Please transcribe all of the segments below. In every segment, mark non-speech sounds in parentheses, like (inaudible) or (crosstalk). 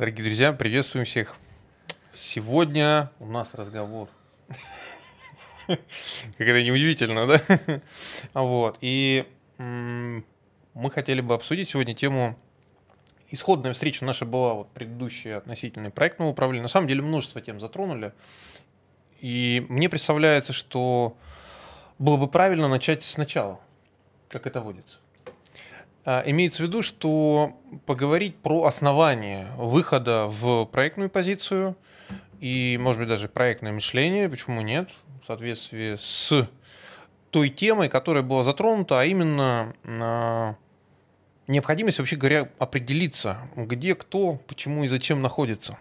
Дорогие друзья, приветствуем всех. Сегодня у нас разговор. Как это неудивительно, да? Вот. И мы хотели бы обсудить сегодня тему исходная встреча наша была вот предыдущая относительный проектного управления. На самом деле множество тем затронули. И мне представляется, что было бы правильно начать сначала, как это водится. А, имеется в виду, что поговорить про основание выхода в проектную позицию и, может быть, даже проектное мышление, почему нет, в соответствии с той темой, которая была затронута, а именно а, необходимость вообще говоря определиться, где кто, почему и зачем находится.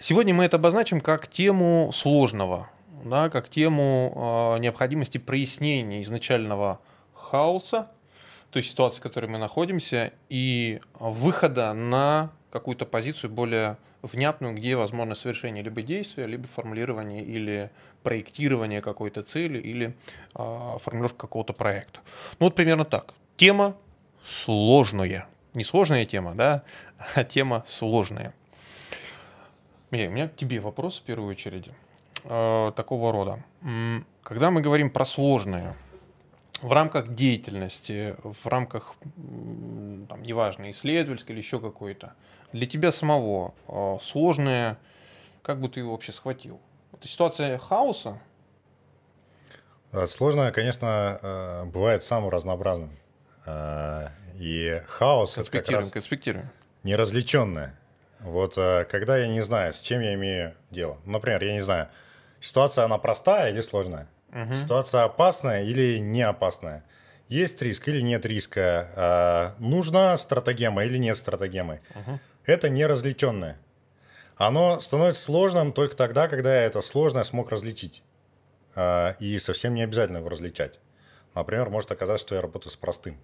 Сегодня мы это обозначим как тему сложного, да, как тему э, необходимости прояснения изначального хаоса той ситуации, в которой мы находимся, и выхода на какую-то позицию более внятную, где возможно совершение либо действия, либо формулирование или проектирование какой-то цели, или э, формулировка какого-то проекта. Ну вот примерно так. Тема сложная. Не сложная тема, да, а тема сложная. Мия, у меня к тебе вопрос в первую очередь э, такого рода. Когда мы говорим про сложную в рамках деятельности, в рамках, там, неважно, исследовательской или еще какой-то, для тебя самого а, сложное, как бы ты его вообще схватил? Это ситуация хаоса? А, сложное, конечно, а, бывает самым разнообразным. И хаос... это как раз конспектируем. Неразличенное. Вот когда я не знаю, с чем я имею дело. Например, я не знаю, ситуация она простая или сложная. Угу. Ситуация опасная или не опасная? Есть риск или нет риска? А, нужна стратегема или нет стратегемы? Угу. Это неразличенное. Оно становится сложным только тогда, когда я это сложное смог различить. А, и совсем не обязательно его различать. Например, может оказаться, что я работаю с простым.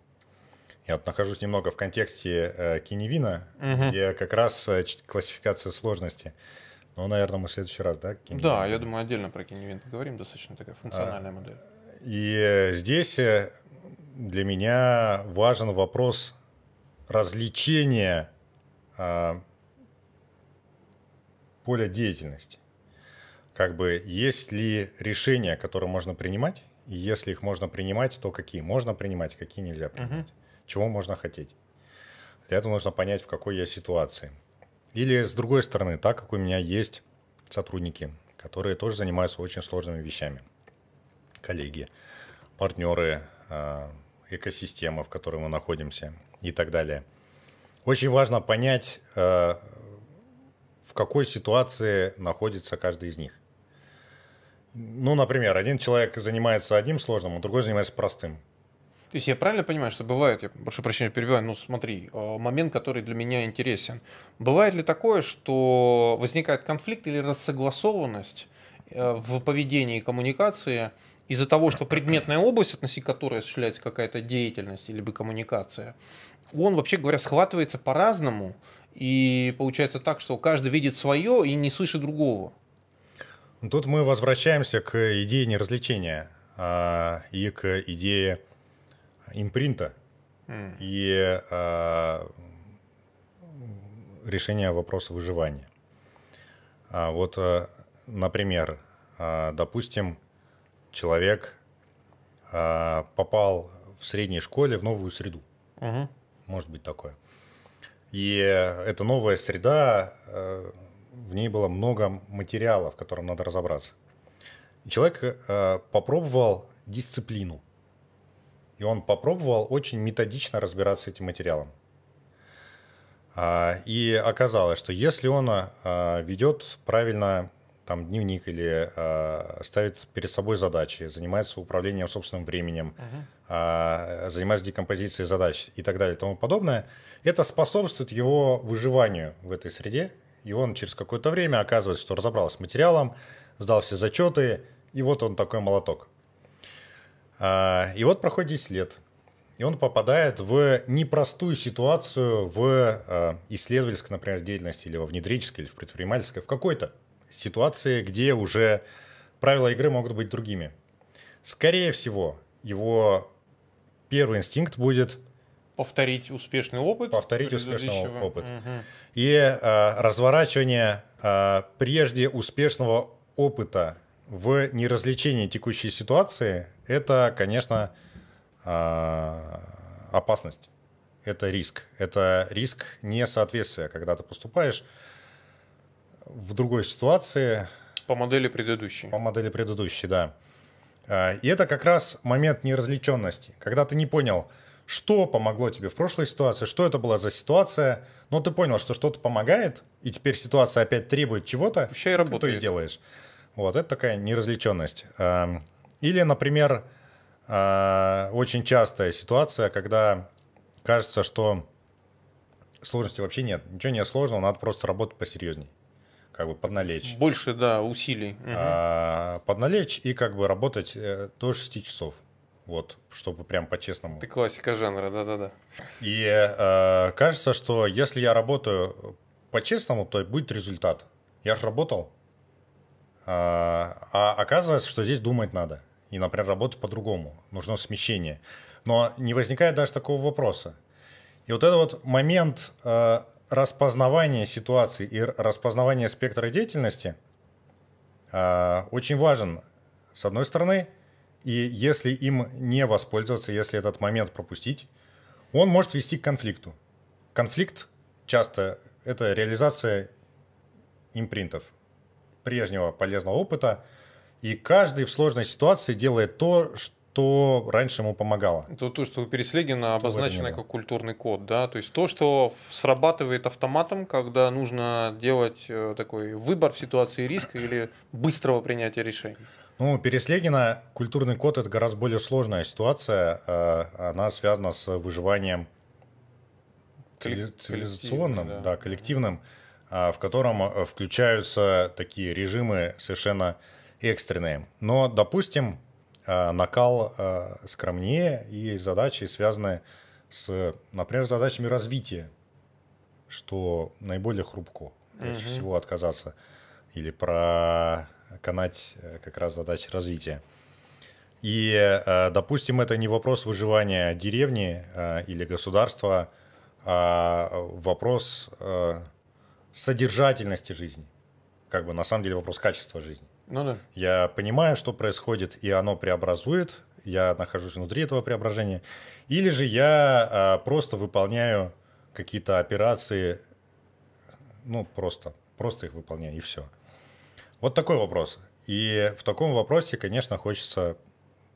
Я вот нахожусь немного в контексте э, Киневина, угу. где как раз э, классификация сложности – но, ну, наверное, мы в следующий раз, да? Да, я думаю, отдельно про кинивент поговорим. Достаточно такая а, функциональная а, модель. И э, здесь э, для меня важен вопрос развлечения а, поля деятельности. Как бы есть ли решения, которые можно принимать, и если их можно принимать, то какие можно принимать, а какие нельзя принимать, угу. чего можно хотеть. Для этого нужно понять, в какой я ситуации. Или с другой стороны, так как у меня есть сотрудники, которые тоже занимаются очень сложными вещами. Коллеги, партнеры, а, экосистема, в которой мы находимся и так далее. Очень важно понять, а, в какой ситуации находится каждый из них. Ну, например, один человек занимается одним сложным, а другой занимается простым. То есть я правильно понимаю, что бывает, я прошу прощения, перебиваю, ну смотри, э, момент, который для меня интересен. Бывает ли такое, что возникает конфликт или рассогласованность э, в поведении и коммуникации из-за того, что предметная область, относительно которой осуществляется какая-то деятельность или бы коммуникация, он, вообще говоря, схватывается по-разному, и получается так, что каждый видит свое и не слышит другого. Тут мы возвращаемся к идее неразвлечения а, и к идее импринта mm. и а, решения вопроса выживания. А вот, а, например, а, допустим, человек а, попал в средней школе в новую среду. Угу. Может быть такое. И эта новая среда, в ней было много материала, в котором надо разобраться. Человек попробовал дисциплину и он попробовал очень методично разбираться с этим материалом. А, и оказалось, что если он а, ведет правильно там дневник или а, ставит перед собой задачи, занимается управлением собственным временем, uh-huh. занимается декомпозицией задач и так далее и тому подобное, это способствует его выживанию в этой среде, и он через какое-то время оказывается, что разобрался с материалом, сдал все зачеты, и вот он такой молоток. А, и вот проходит 10 лет, и он попадает в непростую ситуацию в э, исследовательской, например, деятельности, или во внедрической, или в предпринимательской, в какой-то ситуации, где уже правила игры могут быть другими. Скорее всего, его первый инстинкт будет повторить успешный опыт. Повторить успешный опыт. Угу. И э, разворачивание э, прежде успешного опыта в неразличении текущей ситуации это, конечно, а, опасность. Это риск. Это риск несоответствия, когда ты поступаешь в другой ситуации. По модели предыдущей. По модели предыдущей, да. А, и это как раз момент неразличенности, когда ты не понял, что помогло тебе в прошлой ситуации, что это была за ситуация, но ты понял, что что-то помогает, и теперь ситуация опять требует чего-то, Вообще и работает. ты то и делаешь. Вот, это такая неразличенность. Эм, или, например, э, очень частая ситуация, когда кажется, что сложности вообще нет, ничего не сложного, надо просто работать посерьезней, как бы подналечь. Больше, да, усилий. Угу. Подналечь и как бы работать э, до 6 часов. Вот, чтобы прям по-честному. Ты классика жанра, да-да-да. И э, кажется, что если я работаю по-честному, то будет результат. Я же работал, а, а оказывается, что здесь думать надо. И, например, работать по-другому. Нужно смещение. Но не возникает даже такого вопроса. И вот этот вот момент а, распознавания ситуации и распознавания спектра деятельности а, очень важен. С одной стороны, и если им не воспользоваться, если этот момент пропустить, он может вести к конфликту. Конфликт часто это реализация импринтов – прежнего полезного опыта, и каждый в сложной ситуации делает то, что раньше ему помогало. То, то что у Переслегина обозначено как культурный код, да, то есть то, что срабатывает автоматом, когда нужно делать э, такой выбор в ситуации риска или быстрого принятия решений. Ну, у Переслегина культурный код – это гораздо более сложная ситуация. Э, она связана с выживанием цивилизационным, да. да, коллективным. mm а, в котором э, включаются такие режимы совершенно экстренные. Но, допустим, а, накал а, скромнее и задачи связаны с, например, задачами развития, что наиболее хрупко. Легче угу. всего отказаться или проканать э, как раз задачи развития. И, э, допустим, это не вопрос выживания деревни или государства, а вопрос содержательности жизни. Как бы на самом деле вопрос качества жизни. Ну да. Я понимаю, что происходит, и оно преобразует. Я нахожусь внутри этого преображения. Или же я а, просто выполняю какие-то операции, ну просто, просто их выполняю, и все. Вот такой вопрос. И в таком вопросе, конечно, хочется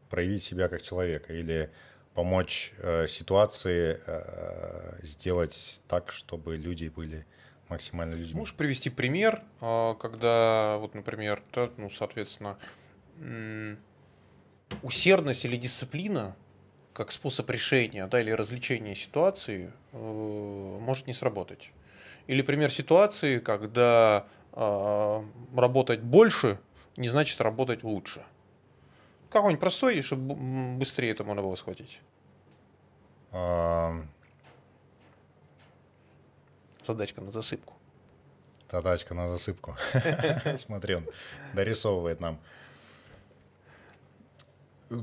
проявить себя как человека или помочь э, ситуации э, сделать так, чтобы люди были максимально людьми. Можешь привести пример, а, когда, вот, например, да, ну, соответственно, усердность или дисциплина как способ решения да, или развлечения ситуации э, может не сработать. Или пример ситуации, когда а, работать больше не значит работать лучше. Какой-нибудь простой, чтобы быстрее это можно было схватить задачка на засыпку. Задачка на засыпку. (laughs) Смотри, он дорисовывает нам.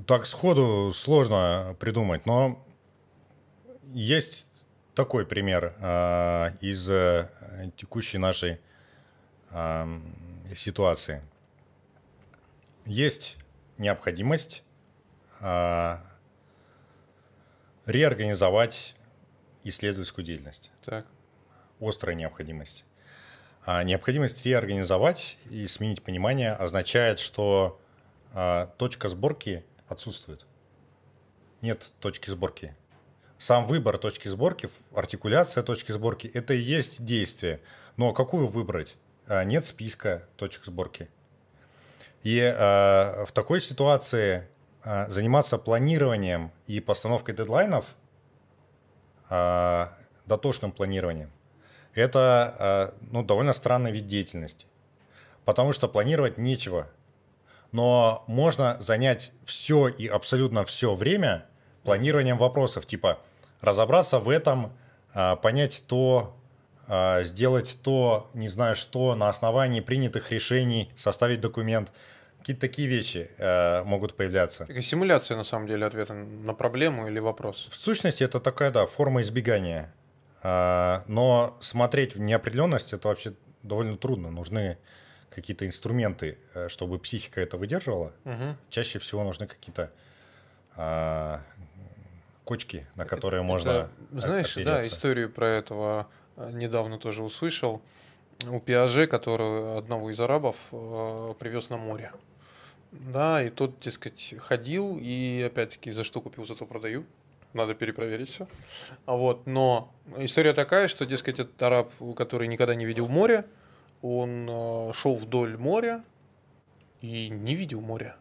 Так сходу сложно придумать, но есть такой пример э, из э, текущей нашей э, ситуации. Есть необходимость э, реорганизовать исследовательскую деятельность. Так острая необходимость. А необходимость реорганизовать и сменить понимание означает, что а, точка сборки отсутствует. Нет точки сборки. Сам выбор точки сборки, артикуляция точки сборки – это и есть действие. Но какую выбрать? А, нет списка точек сборки. И а, в такой ситуации а, заниматься планированием и постановкой дедлайнов, а, дотошным планированием, это э, ну, довольно странный вид деятельности, потому что планировать нечего. Но можно занять все и абсолютно все время планированием вопросов, типа разобраться в этом, э, понять то, э, сделать то, не знаю что, на основании принятых решений, составить документ. Какие-то такие вещи э, могут появляться. Такая симуляция, на самом деле, ответа на проблему или вопрос. В сущности, это такая, да, форма избегания. А, но смотреть в неопределенность это вообще довольно трудно. Нужны какие-то инструменты, э, чтобы психика это выдерживала. Угу. Чаще всего нужны какие-то а, кочки, на которые это, можно. Это, знаешь, опереться. да, историю про этого э, недавно тоже услышал. У Пиаже, который одного из арабов э, привез на море. Да, и тот, дескать, ходил и опять-таки за что купил, зато продаю надо перепроверить все. А вот, но история такая, что, дескать, этот араб, который никогда не видел море, он э, шел вдоль моря и не видел моря.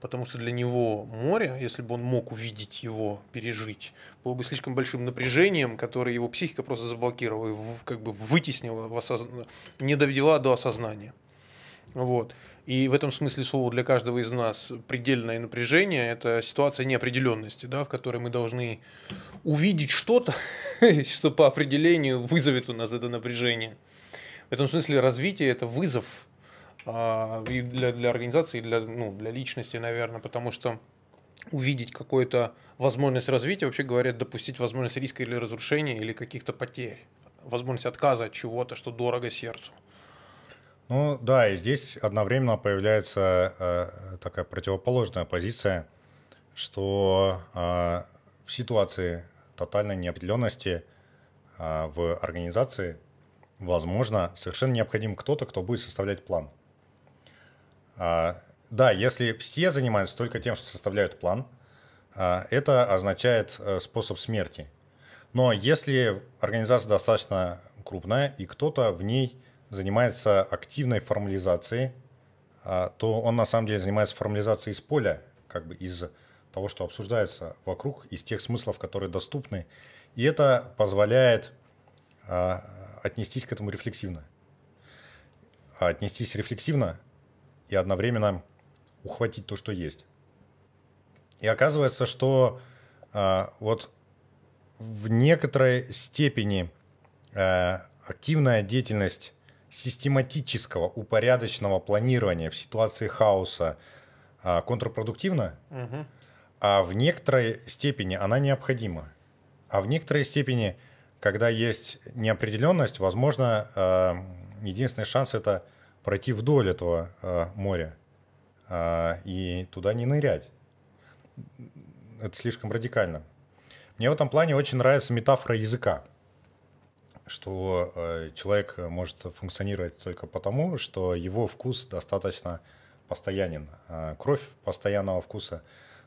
Потому что для него море, если бы он мог увидеть его, пережить, было бы слишком большим напряжением, которое его психика просто заблокировала и как бы вытеснила, в осозн... не довела до осознания. Вот. И в этом смысле слова для каждого из нас предельное напряжение – это ситуация неопределенности, да, в которой мы должны увидеть что-то, (laughs) что по определению вызовет у нас это напряжение. В этом смысле развитие – это вызов а, и для, для организации, и для, ну, для личности, наверное, потому что увидеть какую-то возможность развития, вообще говорят, допустить возможность риска или разрушения, или каких-то потерь, возможность отказа от чего-то, что дорого сердцу – ну да, и здесь одновременно появляется э, такая противоположная позиция, что э, в ситуации тотальной неопределенности э, в организации, возможно, совершенно необходим кто-то, кто будет составлять план. Э, да, если все занимаются только тем, что составляют план, э, это означает э, способ смерти. Но если организация достаточно крупная, и кто-то в ней занимается активной формализацией, а, то он на самом деле занимается формализацией из поля, как бы из того, что обсуждается вокруг, из тех смыслов, которые доступны. И это позволяет а, отнестись к этому рефлексивно. А отнестись рефлексивно и одновременно ухватить то, что есть. И оказывается, что вот в некоторой степени активная деятельность систематического, упорядоченного планирования в ситуации хаоса а, контрпродуктивна, угу. а в некоторой степени она необходима. А в некоторой степени, когда есть неопределенность, возможно, а, единственный шанс это пройти вдоль этого а, моря а, и туда не нырять. Это слишком радикально. Мне в этом плане очень нравится метафора языка что э, человек может функционировать только потому, что его вкус достаточно постоянен. А кровь постоянного вкуса,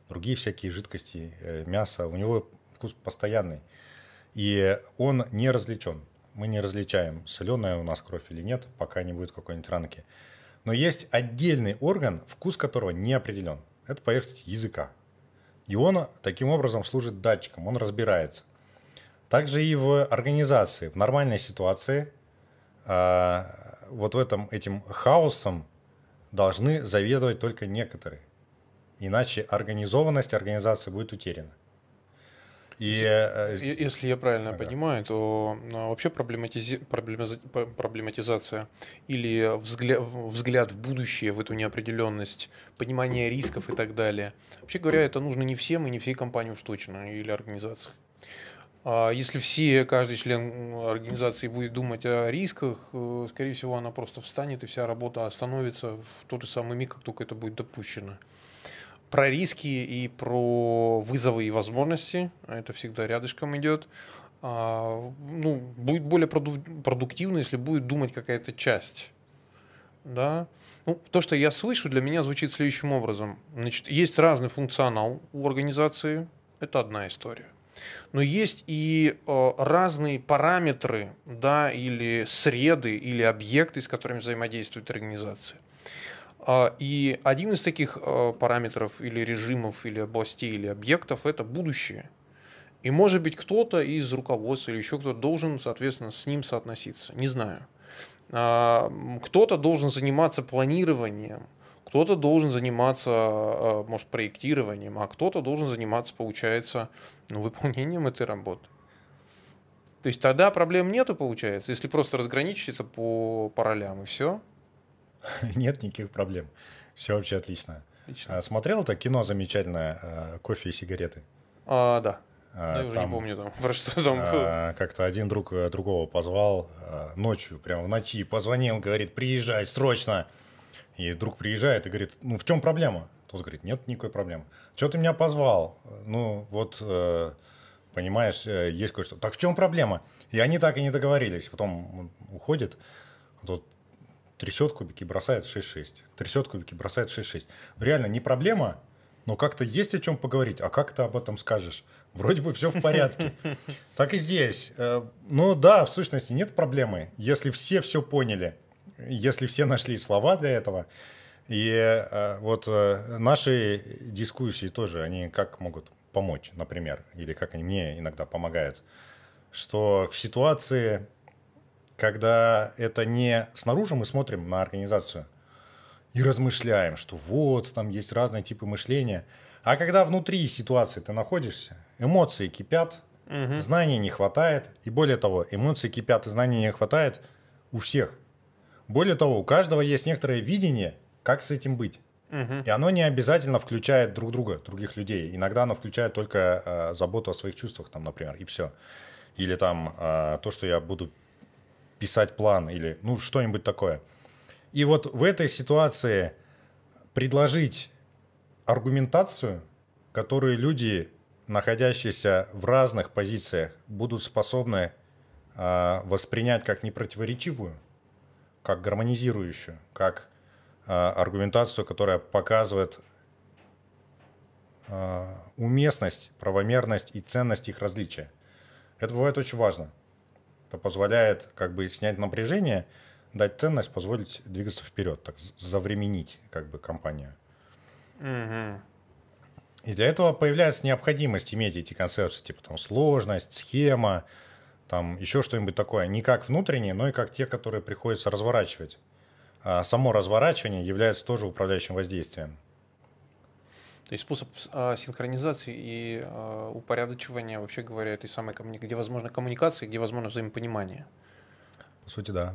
другие всякие жидкости, э, мясо, у него вкус постоянный. И он не различен. Мы не различаем, соленая у нас кровь или нет, пока не будет какой-нибудь ранки. Но есть отдельный орган, вкус которого не определен. Это поверхность языка. И он таким образом служит датчиком, он разбирается. Также и в организации, в нормальной ситуации, а, вот в этом, этим хаосом должны заведовать только некоторые. Иначе организованность организации будет утеряна. И, если, э, если я правильно ага. понимаю, то а, вообще проблематизи, проблематиз, проблематизация или взгляд, взгляд в будущее, в эту неопределенность, понимание рисков и так далее, вообще говоря, это нужно не всем и не всей компании уж точно, или организации. А если все, каждый член организации будет думать о рисках, э, скорее всего, она просто встанет, и вся работа остановится в тот же самый миг, как только это будет допущено. Про риски и про вызовы и возможности, это всегда рядышком идет, а, ну, будет более продуктивно, если будет думать какая-то часть. Да? Ну, то, что я слышу, для меня звучит следующим образом. Значит, есть разный функционал у организации, это одна история – но есть и э, разные параметры, да, или среды, или объекты, с которыми взаимодействует организация. А, и один из таких э, параметров или режимов, или областей, или объектов – это будущее. И, может быть, кто-то из руководства или еще кто-то должен, соответственно, с ним соотноситься. Не знаю. А, кто-то должен заниматься планированием – кто-то должен заниматься, а, может, проектированием, а кто-то должен заниматься, получается, ну выполнением этой работы. То есть тогда проблем нету, получается, если просто разграничить это по, по ролям и все. (laughs) Нет никаких проблем. Все вообще отлично. отлично. А, смотрел это кино замечательное а, «Кофе и сигареты»? А, да. А, ну, Я уже там, не помню там, (laughs) про что там было. А, как-то один друг э, другого позвал а, ночью, прямо в ночи, позвонил, говорит, приезжай срочно. И друг приезжает и говорит, ну в чем проблема? Тот говорит, нет никакой проблемы. Чего ты меня позвал? Ну вот, э, понимаешь, э, есть кое-что. Так в чем проблема? И они так и не договорились. Потом он уходит, тот трясет кубики, бросает 6-6. Трясет кубики, бросает 6-6. Реально не проблема, но как-то есть о чем поговорить, а как ты об этом скажешь? Вроде бы все в порядке. Так и здесь. Э, ну да, в сущности нет проблемы, если все все поняли если все нашли слова для этого, и э, вот э, наши дискуссии тоже, они как могут помочь, например, или как они мне иногда помогают, что в ситуации, когда это не снаружи мы смотрим на организацию и размышляем, что вот, там есть разные типы мышления, а когда внутри ситуации ты находишься, эмоции кипят, угу. знаний не хватает, и более того, эмоции кипят и знаний не хватает у всех. Более того, у каждого есть некоторое видение, как с этим быть. И оно не обязательно включает друг друга, других людей. Иногда оно включает только э, заботу о своих чувствах, там, например, и все. Или там э, то, что я буду писать план, или ну что-нибудь такое. И вот в этой ситуации предложить аргументацию, которую люди, находящиеся в разных позициях, будут способны э, воспринять как непротиворечивую, как гармонизирующую, как а, аргументацию, которая показывает а, уместность, правомерность и ценность их различия. Это бывает очень важно. Это позволяет как бы снять напряжение, дать ценность, позволить двигаться вперед, так завременить как бы компанию. Mm-hmm. И для этого появляется необходимость иметь эти концепции, типа там сложность, схема, там еще что-нибудь такое. Не как внутренние, но и как те, которые приходится разворачивать. А само разворачивание является тоже управляющим воздействием. То есть способ а, синхронизации и а, упорядочивания, вообще говоря, этой самой коммуникации, где возможно коммуникация, где возможно взаимопонимание. По сути, да.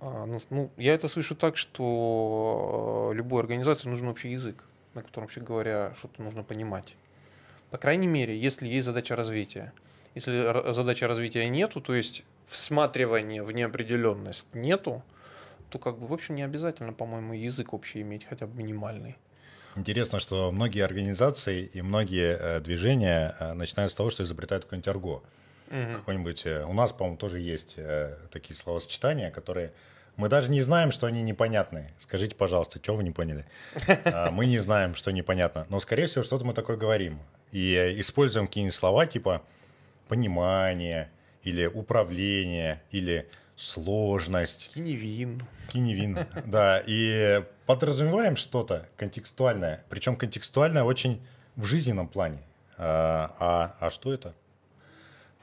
А, ну, ну я это слышу так, что а, любой организации нужен общий язык, на котором, вообще говоря, что-то нужно понимать. По крайней мере, если есть задача развития. Если задача развития нету, то есть всматривания в неопределенность нету, то как бы, в общем, не обязательно, по-моему, язык общий иметь, хотя бы минимальный. Интересно, что многие организации и многие э, движения э, начинают с того, что изобретают какой нибудь арго. Угу. Какой-нибудь. Э, у нас, по-моему, тоже есть такие словосочетания, которые мы даже не знаем, что они непонятны. Скажите, пожалуйста, чего вы не поняли? (laughs) А, мы не знаем, что непонятно. Но, скорее всего, что-то мы такое говорим. И используем какие-нибудь слова типа понимание, или управление, или сложность. Киневин. Киневин, да. И подразумеваем что-то контекстуальное, причем контекстуальное очень в жизненном плане. А, а, а, что это?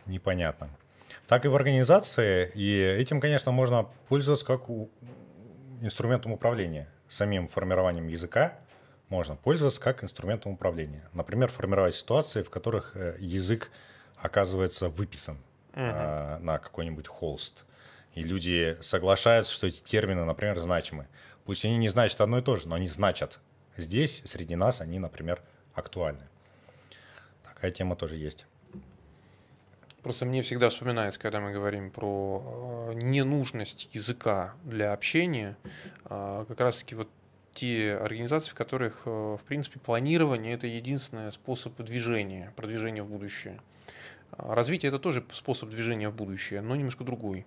Непонятно. Так и в организации, и этим, конечно, можно пользоваться как у... инструментом управления. Самим формированием языка можно пользоваться как инструментом управления. Например, формировать ситуации, в которых э, язык оказывается выписан угу. э, на какой-нибудь холст. И люди соглашаются, что эти термины, например, значимы. Пусть они не значат одно и то же, но они значат. Здесь, среди нас, они, например, актуальны. Такая тема тоже есть. Просто мне всегда вспоминается, когда мы говорим про э, ненужность языка для общения, а, как раз-таки вот те организации, в которых, э, в принципе, планирование – это единственный способ движения, продвижения в будущее. А, развитие это тоже способ движения в будущее, но немножко другой.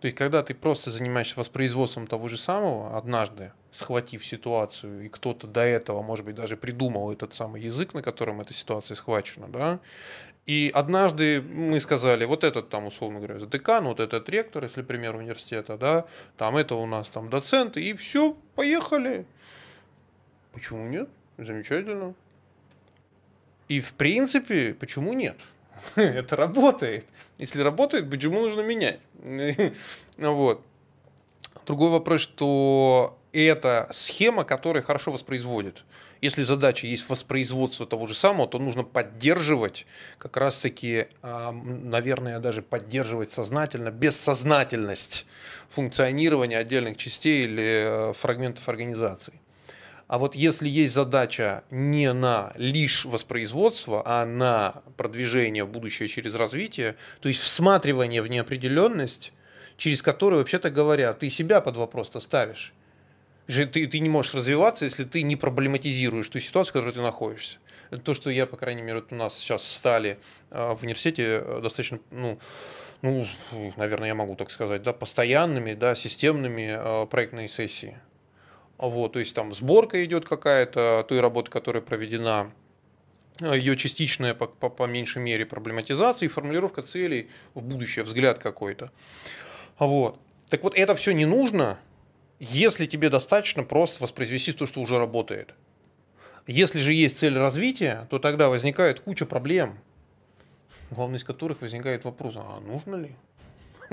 То есть, когда ты просто занимаешься воспроизводством того же самого, однажды схватив ситуацию, и кто-то до этого, может быть, даже придумал этот самый язык, на котором эта ситуация схвачена, да, и однажды мы сказали, вот этот там, условно говоря, декан, вот этот ректор, если пример университета, да, там это у нас там доцент, и все, поехали. Почему нет? Замечательно. И в принципе, почему нет? (laughs) это работает. Если работает, почему нужно менять? (laughs) вот. Другой вопрос, что это схема, которая хорошо воспроизводит. Если задача есть воспроизводство того же самого, то нужно поддерживать, как раз-таки, а, наверное, даже поддерживать сознательно, бессознательность функционирования отдельных частей или э, фрагментов организации. А вот если есть задача не на лишь воспроизводство, а на продвижение в будущее через развитие, то есть всматривание в неопределенность, через которую, вообще-то говоря, ты себя под вопрос-то ставишь. Ты, ты не можешь развиваться, если ты не проблематизируешь ту ситуацию, в которой ты находишься. Это то, что я, по крайней мере, вот у нас сейчас стали э, в университете э, достаточно, ну, ну, наверное, я могу так сказать, да, постоянными, да, системными э, проектные сессии. А вот, то есть там сборка идет какая-то той работы, которая проведена, э, ее частичная, по, по, по меньшей мере, проблематизация и формулировка целей в будущее, взгляд какой-то. А вот. Так вот, это все не нужно, если тебе достаточно просто воспроизвести то, что уже работает. Если же есть цель развития, то тогда возникает куча проблем, (laughs) главный из которых возникает вопрос, а нужно ли?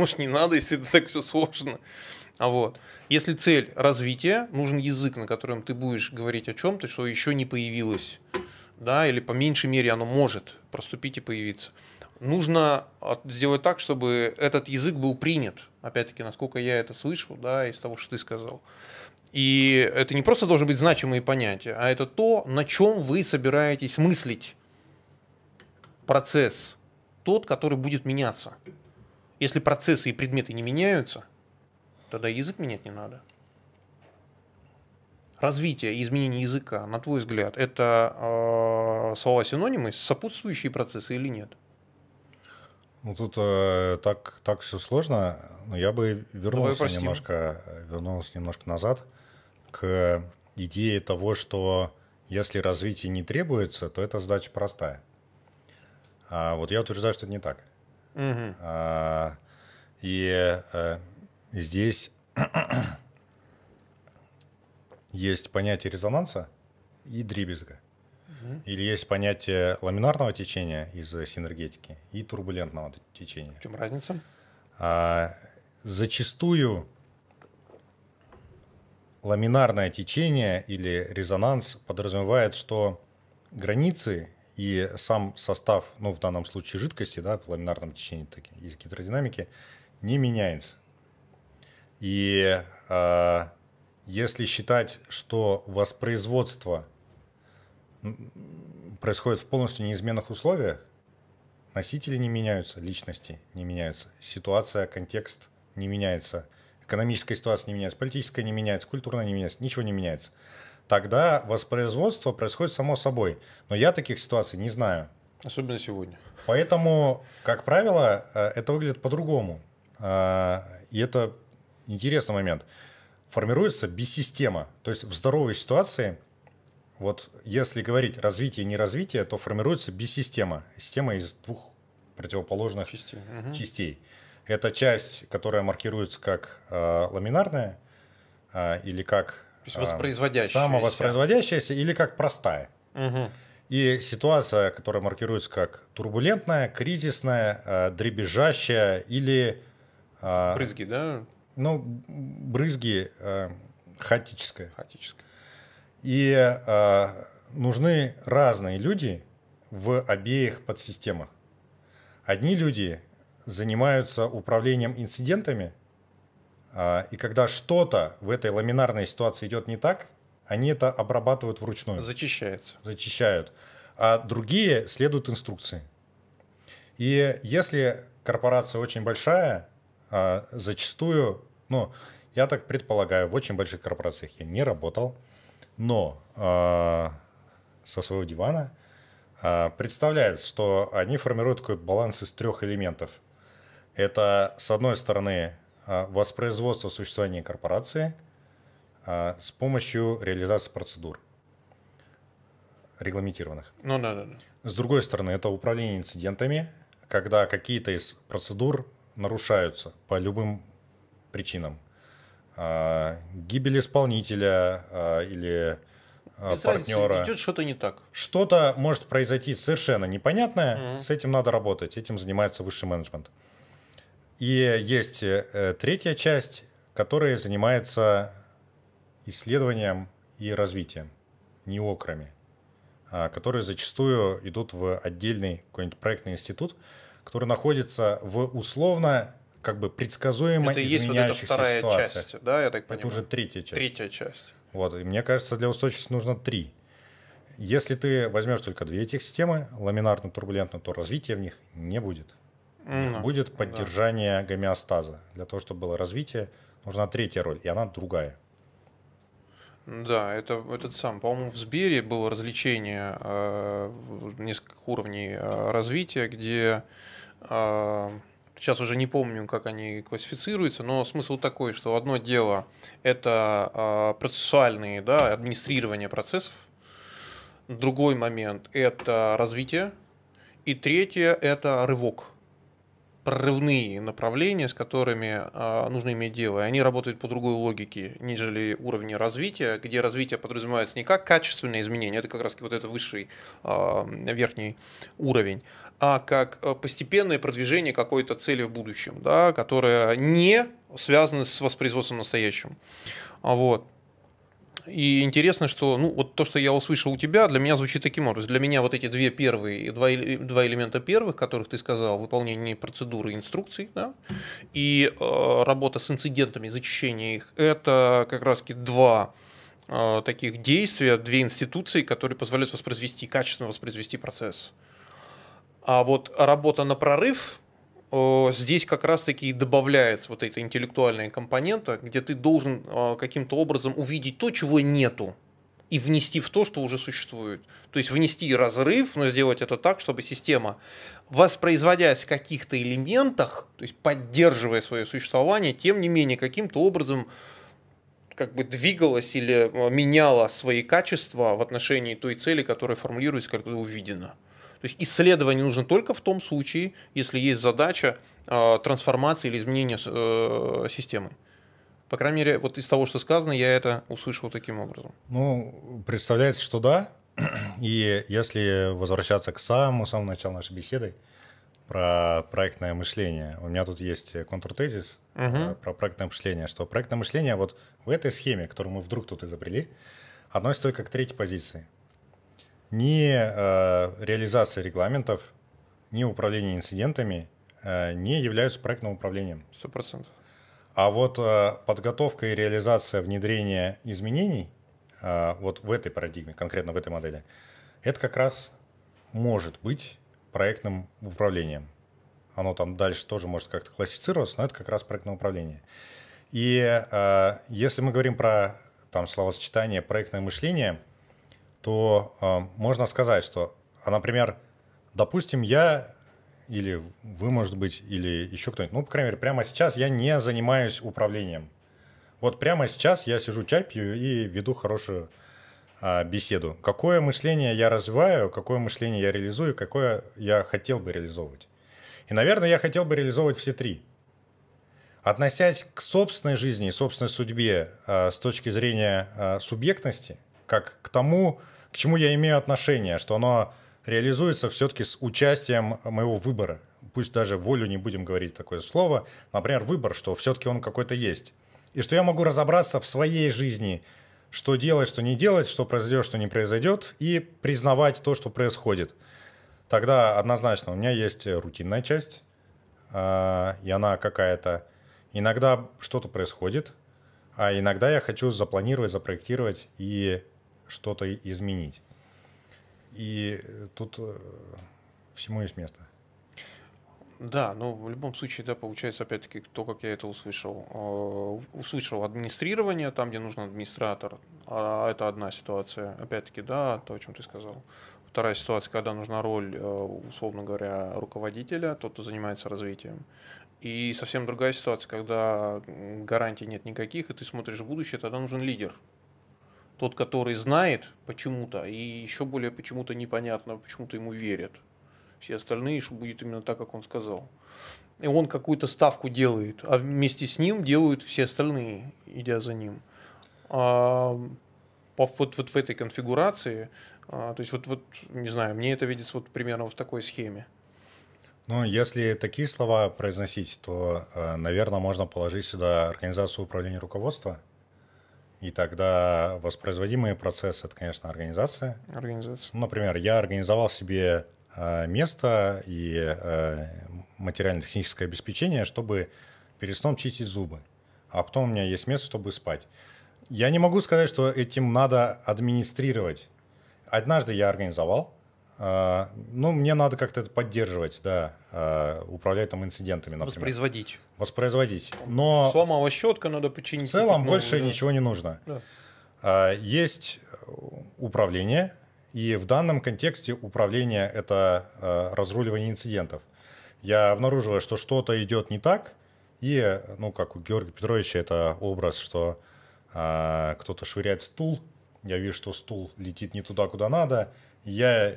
Может, не надо, если это так все сложно. А вот. Если цель развития, нужен язык, на котором ты будешь говорить о чем-то, что еще не появилось. Да, или по меньшей мере оно может проступить и появиться. Нужно а, сделать так, чтобы этот язык был принят. Опять-таки, насколько я это слышал, да, из того, что ты сказал. И это не просто должны быть значимые понятия, а это то, на чем вы собираетесь мыслить процесс, тот, который будет меняться. Если процессы и предметы не меняются, тогда язык менять не надо. Развитие и изменение языка, на твой взгляд, это э, слова-синонимы, сопутствующие процессы или нет? Ну тут э, так, так все сложно, но я бы вернулся немножко, вернулся немножко назад к идее того, что если развитие не требуется, то эта задача простая. А вот я утверждаю, что это не так. А, и э, здесь (clears throat) есть понятие резонанса и дребезга. Или есть понятие ламинарного течения из синергетики и турбулентного течения. В чем разница? А, зачастую ламинарное течение или резонанс подразумевает, что границы и сам состав, ну, в данном случае жидкости, да, в ламинарном течении так, из гидродинамики, не меняется. И э, если считать, что воспроизводство происходит в полностью неизменных условиях, носители не меняются, личности не меняются, ситуация, контекст не меняется, экономическая ситуация не меняется, политическая не меняется, культурная не меняется, ничего не меняется – тогда воспроизводство происходит само собой. Но я таких ситуаций не знаю. Особенно сегодня. Поэтому, как правило, э, это выглядит по-другому. Э, и это интересный момент. Формируется бессистема. То есть в здоровой ситуации, вот если говорить развитие и неразвитие, то формируется бессистема. Система из двух противоположных частей. частей. Это часть, которая маркируется как э, ламинарная э, или как то есть воспроизводящаяся. Самовоспроизводящаяся или как простая. Угу. И ситуация, которая маркируется как турбулентная, кризисная, э, дребезжащая или... Э, брызги, да? Ну, брызги э, хаотическая. Хаотическая. И нужны разные люди в обеих подсистемах. Одни люди занимаются управлением инцидентами, а, и когда что-то в этой ламинарной ситуации идет не так, они это обрабатывают вручную. Зачищается. Зачищают. А другие следуют инструкции. И если корпорация очень большая, а, зачастую, ну, я так предполагаю, в очень больших корпорациях я не работал, но а, со своего дивана представляет, что они формируют такой баланс из трех элементов. Это, с одной стороны, а, воспроизводство существования корпорации а, с помощью реализации процедур регламентированных. Ну да, да, С другой стороны, это управление инцидентами, когда какие-то из процедур нарушаются по любым причинам. А, гибель исполнителя или Без партнера. Разницы, идет что-то не так. Что-то может произойти совершенно непонятное. Mm-hmm. С этим надо работать. Этим занимается высший менеджмент. mm и есть э, третья часть, которая занимается исследованием и развитием, неокрами, а, которые зачастую идут в отдельный какой-нибудь проектный институт, который находится в условно как бы предсказуемо это изменяющихся есть вот эта вторая ситуациях. часть, да, я так понимаю? Это уже третья часть. Третья часть. Вот, и мне кажется, для устойчивости нужно три. Если ты возьмешь только две этих системы, ламинарно-турбулентно, то развития в них не будет. Mm-hmm. Будет поддержание да. гомеостаза. Для того, чтобы было развитие, нужна третья роль, и она другая. Да, это этот сам, по-моему, в Сбере было развлечение э, нескольких уровней э, развития, где э, сейчас уже не помню, как они классифицируются, но смысл такой, что одно дело это э, процессуальные, да, администрирование процессов, другой момент это развитие, и третье это рывок прорывные направления, с которыми э, нужно иметь дело. И они работают по другой логике, нежели уровни развития, где развитие подразумевается не как качественные изменения, это как раз вот это высший э, верхний уровень, а как э, постепенное продвижение какой-то цели в будущем, да, которая не связана с воспроизводством настоящим. Вот. И интересно, что ну, вот то, что я услышал у тебя, для меня звучит таким образом. Для меня вот эти две первые, два, два элемента первых, которых ты сказал, выполнение процедуры инструкций да, и э, работа с инцидентами, зачищение их, это как раз-таки два э, таких действия, две институции, которые позволяют воспроизвести, качественно воспроизвести процесс. А вот работа на прорыв – Э, здесь как раз-таки и добавляется вот эта интеллектуальная компонента, где ты должен э, каким-то образом увидеть то, чего нету, и внести в то, что уже существует. То есть внести разрыв, но сделать это так, чтобы система, воспроизводясь в каких-то элементах, то есть поддерживая свое существование, тем не менее каким-то образом как бы двигалась или э, меняла свои качества в отношении той цели, которая формулируется, как когда увидена. То есть исследование нужно только в том случае, если есть задача э, трансформации или изменения э, системы. По крайней мере, вот из того, что сказано, я это услышал таким образом. Ну, представляется, что да. (clears throat) И если возвращаться к самому самому началу нашей беседы про проектное мышление, у меня тут есть контртезис угу. про проектное мышление, что проектное мышление вот в этой схеме, которую мы вдруг тут изобрели, относится только к третьей позиции – ни э, реализация регламентов, ни управление инцидентами э, не являются проектным управлением. Сто процентов. А вот э, подготовка и реализация внедрения изменений э, вот в этой парадигме, конкретно в этой модели, это как раз может быть проектным управлением. Оно там дальше тоже может как-то классифицироваться, но это как раз проектное управление. И э, если мы говорим про там словосочетание проектное мышление – то э, можно сказать, что, а, например, допустим, я или вы, может быть, или еще кто-нибудь, ну, по крайней мере, прямо сейчас я не занимаюсь управлением. Вот прямо сейчас я сижу, чай пью и веду хорошую э, беседу. Какое мышление я развиваю, какое мышление я реализую, какое я хотел бы реализовывать. И, наверное, я хотел бы реализовывать все три. Относясь к собственной жизни и собственной судьбе э, с точки зрения э, субъектности – как к тому, к чему я имею отношение, что оно реализуется все-таки с участием моего выбора. Пусть даже волю не будем говорить такое слово, например, выбор, что все-таки он какой-то есть. И что я могу разобраться в своей жизни, что делать, что не делать, что произойдет, что не произойдет, и признавать то, что происходит. Тогда однозначно у меня есть рутинная часть, а, и она какая-то... Иногда что-то происходит, а иногда я хочу запланировать, запроектировать и что-то изменить. И э, тут э, всему есть место. Да, но ну, в любом случае, да, получается, опять-таки, то, как я это услышал. Э, услышал администрирование, там, где нужен администратор, а это одна ситуация. Опять-таки, да, то, о чем ты сказал. Вторая ситуация, когда нужна роль, условно говоря, руководителя, тот, кто занимается развитием. И совсем другая ситуация, когда гарантий нет никаких, и ты смотришь в будущее, тогда нужен лидер, тот, который знает почему-то, и еще более почему-то непонятно, почему-то ему верят. Все остальные, что будет именно так, как он сказал. И он какую-то ставку делает, а вместе с ним делают все остальные, идя за ним. А вот, вот в этой конфигурации, а, то есть вот, вот, не знаю, мне это видится вот примерно в такой схеме. Ну, если такие слова произносить, то, э, наверное, можно положить сюда организацию управления руководства – и тогда воспроизводимые процессы — это, конечно, организация. Организация. например, я организовал себе э, место и э, материально-техническое обеспечение, чтобы перед сном чистить зубы. А потом у меня есть место, чтобы спать. Я не могу сказать, что этим надо администрировать. Однажды я организовал, а, ну, мне надо как-то это поддерживать, да, а, управлять там инцидентами, например. Воспроизводить. Воспроизводить. Но... Сломала щетка, надо починить. В целом больше да. ничего не нужно. Да. А, есть управление, и в данном контексте управление – это разруливание инцидентов. Я обнаруживаю, что что-то идет не так, и, ну, как у Георгия Петровича, это образ, что кто-то швыряет стул, я вижу, что стул летит не туда, куда надо, я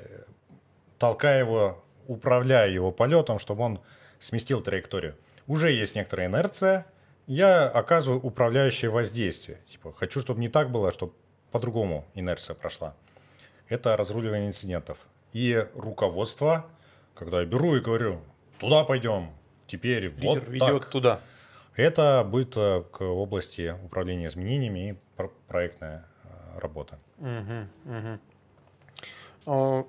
толкая его, управляя его полетом, чтобы он сместил траекторию. Уже есть некоторая инерция, я оказываю управляющее воздействие. Типа, хочу, чтобы не так было, а чтобы по-другому инерция прошла. Это разруливание инцидентов. И руководство, когда я беру и говорю, туда пойдем, теперь Лидер вот ведет так. туда. Это будет э, к области управления изменениями и проектная э, работа. Угу, угу.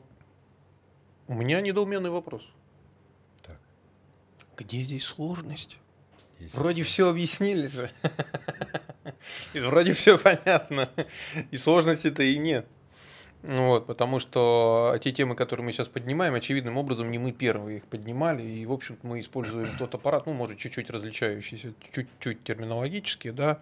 У меня недоуменный вопрос. Так. Где здесь сложность? Вроде все объяснили же. (laughs) вроде все понятно. И сложности-то и нет. Ну вот, потому что те темы, которые мы сейчас поднимаем, очевидным образом не мы первые их поднимали. И, в общем-то, мы используем тот аппарат, ну, может, чуть-чуть различающийся, чуть-чуть терминологически, да,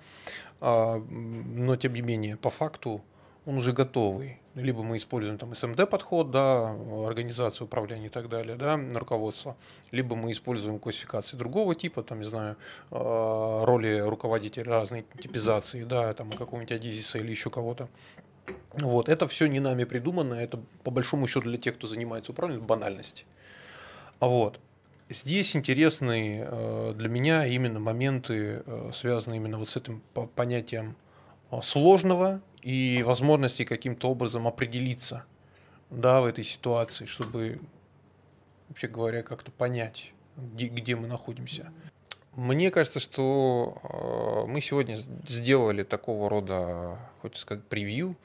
а, но, тем не менее, по факту он уже готовый. Либо мы используем там СМД-подход, да, организацию управления и так далее, да, руководство. Либо мы используем классификации другого типа, там, не знаю, э, роли руководителя разной типизации, да, там, какого-нибудь Адизиса или еще кого-то. Вот, это все не нами придумано, это по большому счету для тех, кто занимается управлением, банальность. А Вот. Здесь интересны э, для меня именно моменты, э, связанные именно вот с этим понятием сложного и возможности каким-то образом определиться да, в этой ситуации, чтобы, вообще говоря, как-то понять, где, где мы находимся. Мне кажется, что э, мы сегодня сделали такого рода, хочется сказать, превью,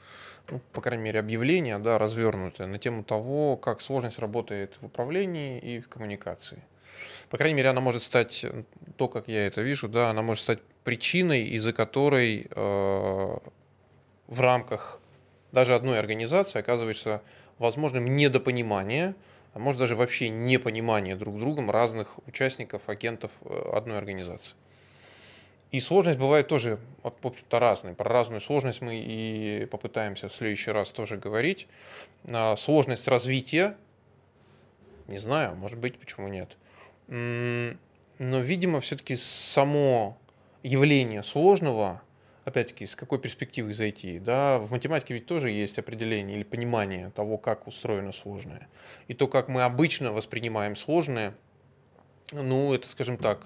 ну, по крайней мере, объявление, да, развернутое на тему того, как сложность работает в управлении и в коммуникации. По крайней мере, она может стать, то, как я это вижу, да, она может стать причиной, из-за которой э, в рамках даже одной организации оказывается возможным недопонимание, а может даже вообще непонимание друг другом разных участников, агентов э, одной организации. И сложность бывает тоже, в общем-то, разной. Про разную сложность мы и попытаемся в следующий раз тоже говорить. А, сложность развития, не знаю, может быть, почему нет. Но, видимо, все-таки само явление сложного – опять-таки, с какой перспективы зайти. Да? В математике ведь тоже есть определение или понимание того, как устроено сложное. И то, как мы обычно воспринимаем сложное, ну, это, скажем так,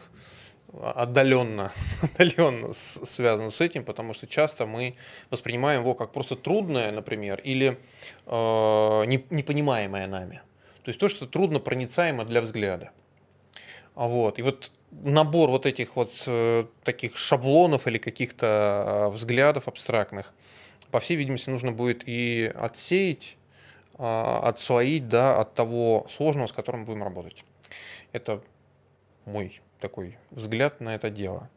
отдаленно, (laughs) отдаленно связано с этим, потому что часто мы воспринимаем его как просто трудное, например, или э, непонимаемое нами. То есть то, что трудно проницаемо для взгляда. А вот. И вот набор вот этих вот э, таких шаблонов или каких-то а, взглядов абстрактных, по всей видимости, нужно будет и отсеять, а, отслоить да, от того сложного, с которым будем работать. Это мой такой взгляд на это дело.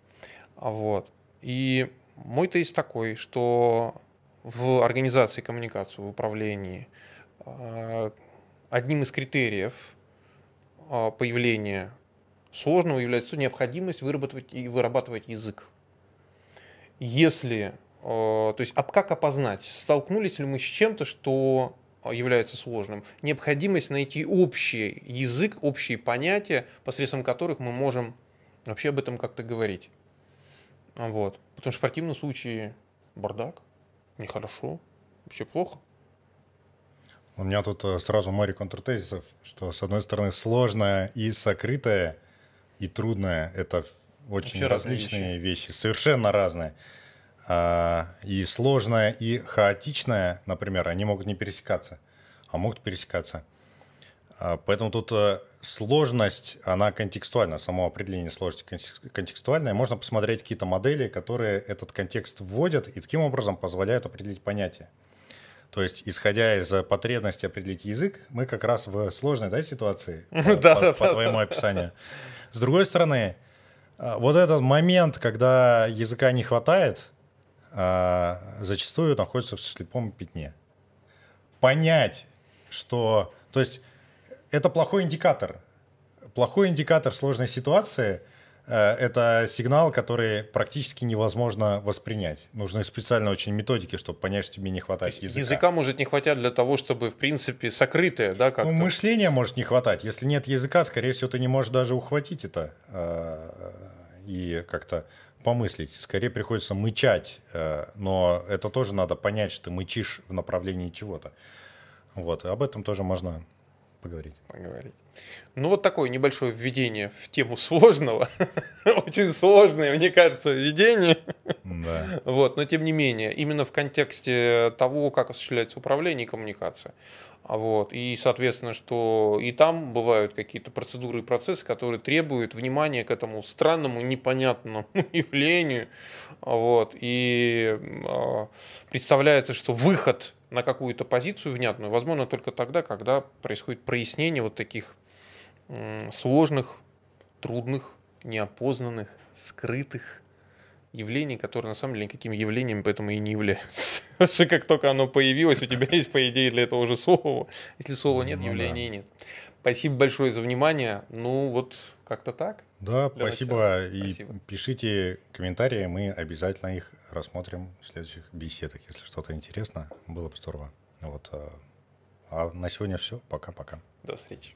Вот. И мой тезис такой, что в организации коммуникации, в управлении одним из критериев появления сложного является необходимость выработать и вырабатывать язык. Если, э, то есть как опознать, столкнулись ли мы с чем-то, что э, является сложным. Необходимость найти общий язык, общие понятия, посредством которых мы можем вообще об этом как-то говорить. Вот. Потому что в противном случае бардак, нехорошо, вообще плохо. У меня тут э, сразу море контртезисов, что с одной стороны сложное и сокрытое, и трудное. Это очень Вообще различные вещи. вещи, совершенно разные. А, и сложное, и хаотичное, например, они могут не пересекаться, а могут пересекаться. А, поэтому тут а, сложность, она контекстуальна, само определение сложности контекстуальное. Можно посмотреть какие-то модели, которые этот контекст вводят и таким образом позволяют определить понятие. То есть, исходя из потребности определить язык, мы как раз в сложной да, ситуации, (laughs) по твоему описанию, с другой стороны, э, вот этот момент, когда языка не хватает, э, зачастую находится в слепом пятне. Понять, что... То есть это плохой индикатор. Плохой индикатор сложной ситуации – Э, это сигнал, который практически невозможно воспринять. Нужны специально очень методики, чтобы понять, что тебе не хватает языка. Языка может не хватать для того, чтобы, в принципе, сокрытое, да, как-то? Ну, мышления может не хватать. Если нет языка, скорее всего, ты не можешь даже ухватить это э, и как-то помыслить. Скорее приходится мычать, э, но это тоже надо понять, что ты мычишь в направлении чего-то. Вот, об этом тоже можно поговорить. Поговорить. Ну, вот такое небольшое введение в тему сложного. (laughs) Очень сложное, мне кажется, введение. Да. Вот, но тем не менее, именно в контексте того, как осуществляется управление и коммуникация. Вот. И, соответственно, что и там бывают какие-то процедуры и процессы, которые требуют внимания к этому странному, непонятному (laughs) явлению. Вот. И э, представляется, что выход на какую-то позицию внятную, возможно, только тогда, когда происходит прояснение вот таких сложных, трудных, неопознанных, скрытых явлений, которые на самом деле никаким явлением поэтому и не являются. (laughs) Как только оно появилось, у тебя есть, по идее, для этого уже слово. Если слова нет, ну явления нет. Спасибо большое за внимание. Ну вот как-то так? Да, спасибо. И спасибо. пишите комментарии, мы обязательно их рассмотрим в следующих беседах. Если что-то интересно, было бы здорово. Вот. А, а на сегодня все. Пока-пока. До встречи.